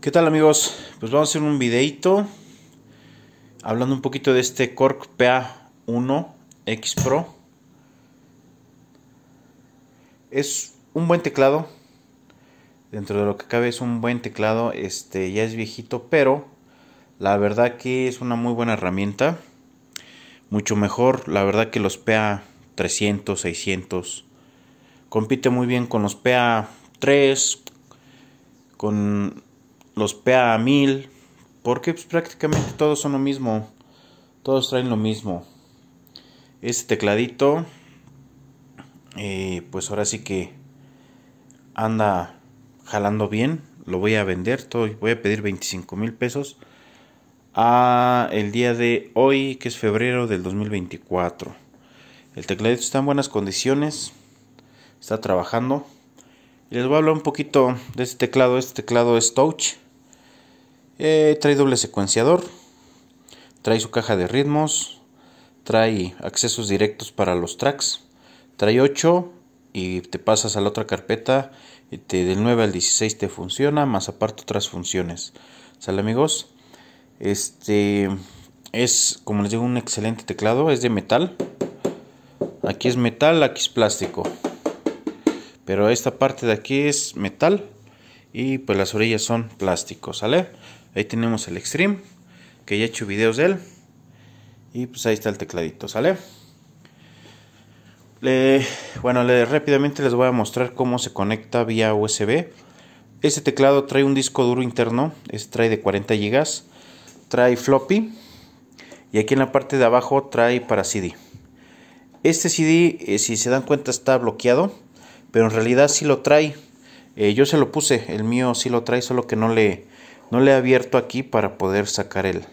¿Qué tal amigos? Pues vamos a hacer un videito hablando un poquito de este Cork PA1 X Pro. Es un buen teclado. Dentro de lo que cabe es un buen teclado. Este ya es viejito, pero la verdad que es una muy buena herramienta. Mucho mejor, la verdad que los PA 300, 600. Compite muy bien con los PA 3 con los PA 1000, porque pues, prácticamente todos son lo mismo, todos traen lo mismo. Este tecladito, eh, pues ahora sí que anda jalando bien, lo voy a vender, todo, voy a pedir 25 mil pesos a el día de hoy, que es febrero del 2024. El tecladito está en buenas condiciones, está trabajando. Les voy a hablar un poquito de este teclado. Este teclado es Touch. Eh, trae doble secuenciador, trae su caja de ritmos, trae accesos directos para los tracks, trae 8 y te pasas a la otra carpeta y te, del 9 al 16 te funciona, más aparte otras funciones. ¿Sale amigos? Este es, como les digo, un excelente teclado, es de metal. Aquí es metal, aquí es plástico. Pero esta parte de aquí es metal y pues las orillas son plásticos, ¿sale? Ahí tenemos el Extreme, que ya he hecho videos de él. Y pues ahí está el tecladito, ¿sale? bueno, rápidamente les voy a mostrar cómo se conecta vía USB. Este teclado trae un disco duro interno, este trae de 40 GB, trae floppy y aquí en la parte de abajo trae para CD. Este CD, eh, si se dan cuenta, está bloqueado, pero en realidad sí lo trae eh, yo se lo puse, el mío sí lo trae, solo que no le, no le he abierto aquí para poder sacar el,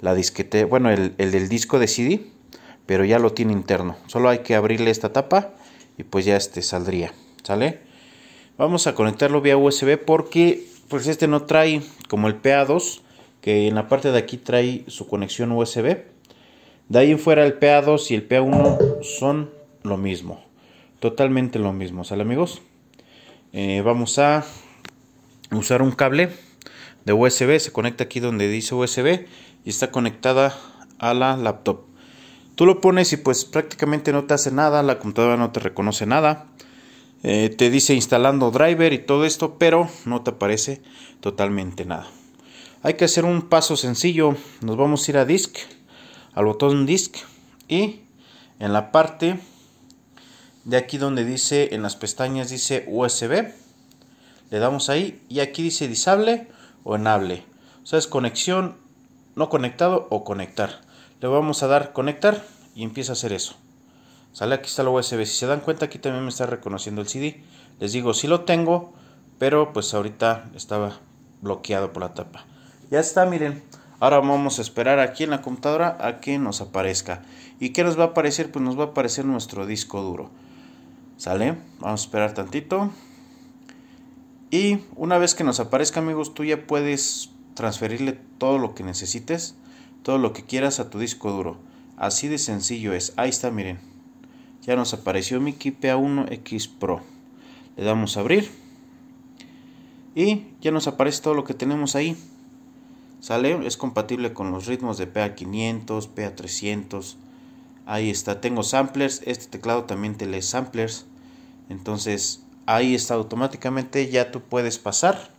la disquete, bueno, el, el del disco de CD, pero ya lo tiene interno. Solo hay que abrirle esta tapa y pues ya este saldría, ¿sale? Vamos a conectarlo vía USB porque pues este no trae como el PA2, que en la parte de aquí trae su conexión USB. De ahí en fuera el PA2 y el PA1 son lo mismo, totalmente lo mismo, ¿sale amigos? Eh, vamos a usar un cable de USB. Se conecta aquí donde dice USB y está conectada a la laptop. Tú lo pones y pues prácticamente no te hace nada, la computadora no te reconoce nada. Eh, te dice instalando driver y todo esto, pero no te aparece totalmente nada. Hay que hacer un paso sencillo. Nos vamos a ir a disk, al botón disk y en la parte de aquí donde dice en las pestañas dice USB le damos ahí y aquí dice disable o enable o sea es conexión no conectado o conectar le vamos a dar conectar y empieza a hacer eso sale aquí está la USB si se dan cuenta aquí también me está reconociendo el CD les digo si sí lo tengo pero pues ahorita estaba bloqueado por la tapa ya está miren ahora vamos a esperar aquí en la computadora a que nos aparezca y qué nos va a aparecer pues nos va a aparecer nuestro disco duro ¿Sale? Vamos a esperar tantito. Y una vez que nos aparezca amigos, tú ya puedes transferirle todo lo que necesites, todo lo que quieras a tu disco duro. Así de sencillo es. Ahí está, miren. Ya nos apareció mi PA1X Pro. Le damos a abrir. Y ya nos aparece todo lo que tenemos ahí. ¿Sale? Es compatible con los ritmos de PA500, PA300. Ahí está. Tengo samplers. Este teclado también te lee samplers. Entonces ahí está automáticamente, ya tú puedes pasar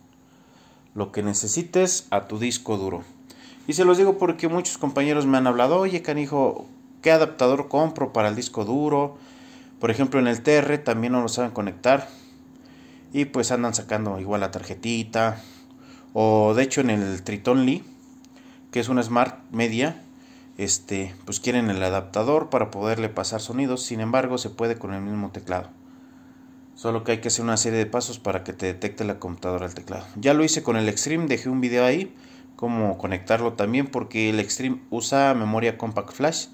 lo que necesites a tu disco duro. Y se los digo porque muchos compañeros me han hablado, oye canijo, ¿qué adaptador compro para el disco duro? Por ejemplo en el TR también no lo saben conectar. Y pues andan sacando igual la tarjetita. O de hecho en el Triton Lee, que es una Smart Media, este, pues quieren el adaptador para poderle pasar sonidos. Sin embargo se puede con el mismo teclado. Solo que hay que hacer una serie de pasos para que te detecte la computadora al teclado. Ya lo hice con el Extreme, dejé un video ahí cómo conectarlo también porque el Extreme usa memoria compact flash.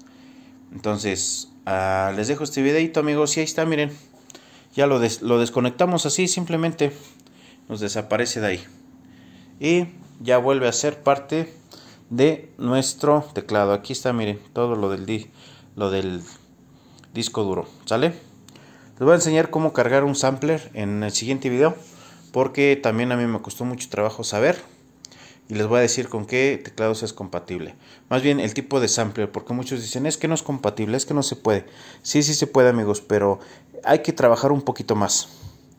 Entonces, ah, les dejo este videito amigos y ahí está, miren. Ya lo, lo desconectamos así, simplemente nos desaparece de ahí. Y ya vuelve a ser parte de nuestro teclado. Aquí está, miren, todo lo del, lo del disco duro. ¿Sale? Les voy a enseñar cómo cargar un sampler en el siguiente video. Porque también a mí me costó mucho trabajo saber. Y les voy a decir con qué teclados es compatible. Más bien el tipo de sampler. Porque muchos dicen es que no es compatible, es que no se puede. Sí, sí se puede amigos. Pero hay que trabajar un poquito más.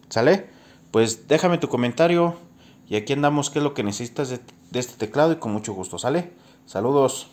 ¿Sale? Pues déjame tu comentario. Y aquí andamos qué es lo que necesitas de, de este teclado. Y con mucho gusto. ¿Sale? Saludos.